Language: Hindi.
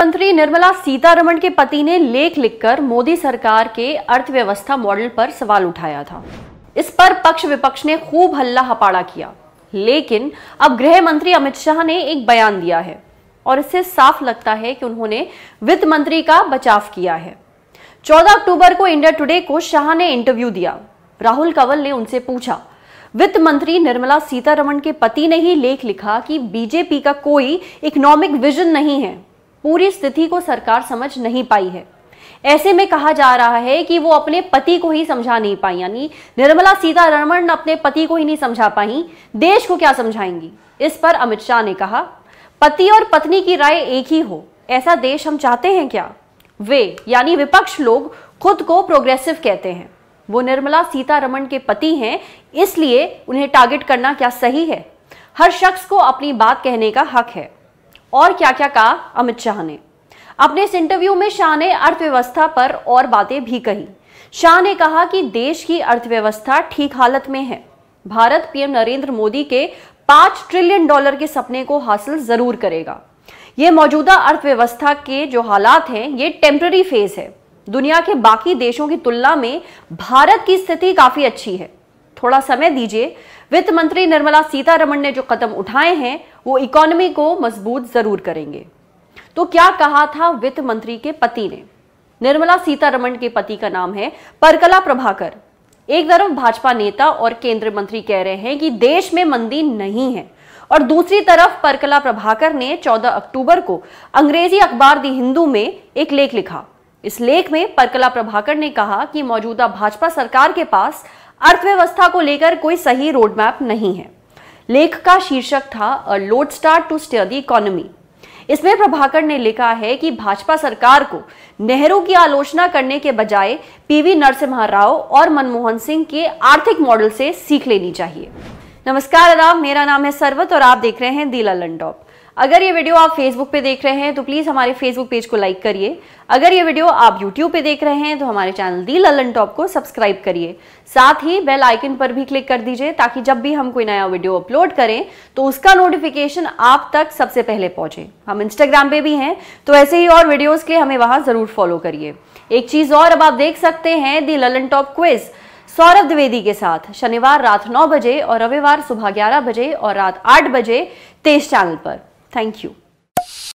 मंत्री निर्मला सीतारमण के पति ने लेख लिखकर मोदी सरकार के अर्थव्यवस्था मॉडल पर सवाल उठाया था इस पर पक्ष विपक्ष ने खूब हल्ला हपाड़ा किया लेकिन अब गृह मंत्री अमित शाह ने एक बयान दिया है और इससे साफ लगता है कि उन्होंने वित्त मंत्री का बचाव किया है 14 अक्टूबर को इंडिया टुडे को शाह ने इंटरव्यू दिया राहुल कंवल ने उनसे पूछा वित्त मंत्री निर्मला सीतारमण के पति ने ही लेख लिखा कि बीजेपी का कोई इकोनॉमिक विजन नहीं है पूरी स्थिति को सरकार समझ नहीं पाई है ऐसे में कहा जा रहा है कि वो अपने पति को ही समझा नहीं पाई यानी निर्मला सीतारमण अपने पति को ही नहीं समझा पाई देश को क्या समझाएंगी इस पर अमित शाह ने कहा पति और पत्नी की राय एक ही हो ऐसा देश हम चाहते हैं क्या वे यानी विपक्ष लोग खुद को प्रोग्रेसिव कहते हैं वो निर्मला सीतारमण के पति हैं इसलिए उन्हें टारगेट करना क्या सही है हर शख्स को अपनी बात कहने का हक है और क्या क्या कहा अमित शाह ने अपने इस इंटरव्यू में शाह ने अर्थव्यवस्था पर और बातें भी कही शाह ने कहा कि देश की अर्थव्यवस्था ठीक हालत में है भारत पीएम नरेंद्र मोदी के पांच ट्रिलियन डॉलर के सपने को हासिल जरूर करेगा ये मौजूदा अर्थव्यवस्था के जो हालात हैं ये टेम्प्ररी फेज है दुनिया के बाकी देशों की तुलना में भारत की स्थिति काफी अच्छी है थोड़ा समय दीजिए वित्त मंत्री निर्मला सीतारमण ने जो कदम उठाए हैं वो इकोनॉमी को मजबूत जरूर करेंगे तो क्या कहा था वित्त मंत्री के पति ने निर्मला सीतारमण के पति का नाम है परकला प्रभाकर एक तरफ भाजपा नेता और केंद्रीय मंत्री कह रहे हैं कि देश में मंदी नहीं है और दूसरी तरफ परकला प्रभाकर ने 14 अक्टूबर को अंग्रेजी अखबार दी हिंदू में एक लेख लिखा इस लेख में परकला प्रभाकर ने कहा कि मौजूदा भाजपा सरकार के पास अर्थव्यवस्था को लेकर कोई सही रोडमैप नहीं है लेख का शीर्षक था lodestar to steer the economy इसमें प्रभाकर ने लिखा है कि भाजपा सरकार को नेहरू की आलोचना करने के बजाय पीवी नरसिम्हा राव और मनमोहन सिंह के आर्थिक मॉडल से सीख लेनी चाहिए नमस्कार आदाब मेरा नाम है सरवत और आप देख रहे हैं दीला लंडॉप अगर ये वीडियो आप फेसबुक पे देख रहे हैं तो प्लीज़ हमारे फेसबुक पेज को लाइक करिए अगर ये वीडियो आप यूट्यूब पे देख रहे हैं तो हमारे चैनल दी ललन टॉप को सब्सक्राइब करिए साथ ही बेल आइकन पर भी क्लिक कर दीजिए ताकि जब भी हम कोई नया वीडियो अपलोड करें तो उसका नोटिफिकेशन आप तक सबसे पहले पहुंचे हम इंस्टाग्राम पे भी हैं तो ऐसे ही और वीडियोज़ के लिए हमें वहां ज़रूर फॉलो करिए एक चीज़ और अब आप देख सकते हैं the Lallan top quiz Saurabh Dwivedi के साथ शनिवार रात नौ बजे और रविवार सुबह ग्यारह बजे और रात आठ बजे तेज चैनल पर Thank you.